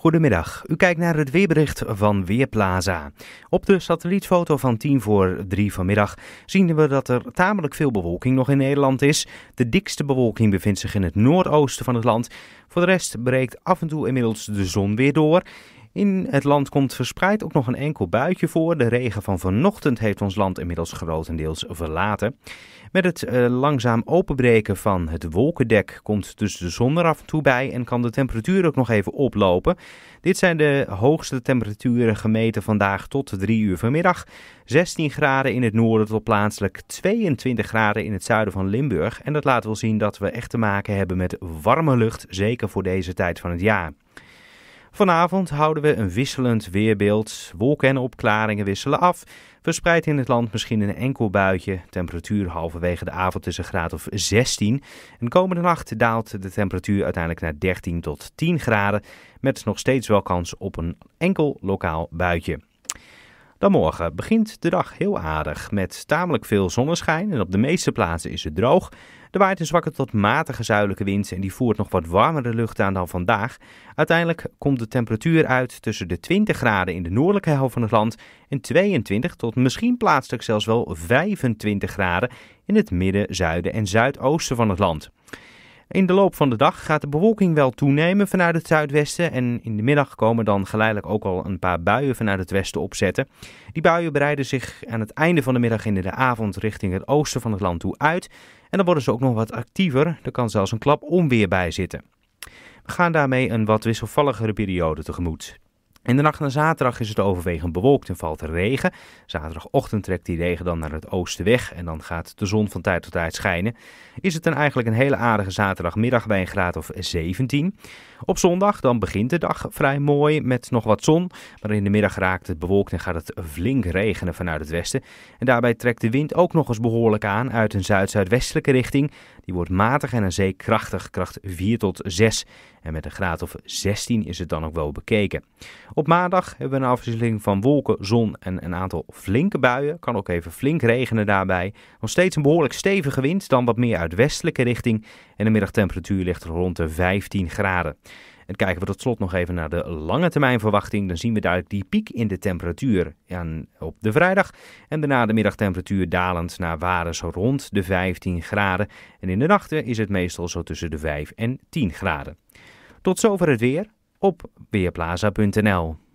Goedemiddag, u kijkt naar het weerbericht van Weerplaza. Op de satellietfoto van 10 voor 3 vanmiddag zien we dat er tamelijk veel bewolking nog in Nederland is. De dikste bewolking bevindt zich in het noordoosten van het land. Voor de rest breekt af en toe inmiddels de zon weer door. In het land komt verspreid ook nog een enkel buitje voor. De regen van vanochtend heeft ons land inmiddels grotendeels verlaten. Met het eh, langzaam openbreken van het wolkendek komt dus de zon er af en toe bij en kan de temperatuur ook nog even oplopen. Dit zijn de hoogste temperaturen gemeten vandaag tot 3 uur vanmiddag. 16 graden in het noorden tot plaatselijk 22 graden in het zuiden van Limburg. En dat laat wel zien dat we echt te maken hebben met warme lucht, zeker voor deze tijd van het jaar. Vanavond houden we een wisselend weerbeeld. Wolken en opklaringen wisselen af. Verspreid in het land misschien een enkel buitje. Temperatuur halverwege de avond is een graad of 16. En komende nacht daalt de temperatuur uiteindelijk naar 13 tot 10 graden. Met nog steeds wel kans op een enkel lokaal buitje. Dan morgen begint de dag heel aardig met tamelijk veel zonneschijn en op de meeste plaatsen is het droog. De waait een zwakke tot matige zuidelijke wind en die voert nog wat warmere lucht aan dan vandaag. Uiteindelijk komt de temperatuur uit tussen de 20 graden in de noordelijke helft van het land en 22 tot misschien plaatselijk zelfs wel 25 graden in het midden, zuiden en zuidoosten van het land. In de loop van de dag gaat de bewolking wel toenemen vanuit het zuidwesten. En in de middag komen dan geleidelijk ook al een paar buien vanuit het westen opzetten. Die buien breiden zich aan het einde van de middag in de avond richting het oosten van het land toe uit. En dan worden ze ook nog wat actiever. Er kan zelfs een klap onweer bij zitten. We gaan daarmee een wat wisselvalligere periode tegemoet. In de nacht naar zaterdag is het overwegend bewolkt en valt er regen. Zaterdagochtend trekt die regen dan naar het oosten weg en dan gaat de zon van tijd tot tijd schijnen. Is het dan eigenlijk een hele aardige zaterdagmiddag bij een graad of 17. Op zondag dan begint de dag vrij mooi met nog wat zon. Maar in de middag raakt het bewolkt en gaat het flink regenen vanuit het westen. En daarbij trekt de wind ook nog eens behoorlijk aan uit een zuid-zuidwestelijke richting. Die wordt matig en een zee krachtig, kracht 4 tot 6. En met een graad of 16 is het dan ook wel bekeken. Op maandag hebben we een afwisseling van wolken, zon en een aantal flinke buien. Kan ook even flink regenen daarbij. Nog steeds een behoorlijk stevige wind, dan wat meer uit westelijke richting. En de middagtemperatuur ligt rond de 15 graden. En kijken we tot slot nog even naar de lange termijn verwachting. Dan zien we duidelijk die piek in de temperatuur aan, op de vrijdag. En daarna de middagtemperatuur dalend naar waarden zo rond de 15 graden. En in de nachten is het meestal zo tussen de 5 en 10 graden. Tot zover het weer op weerplaza.nl.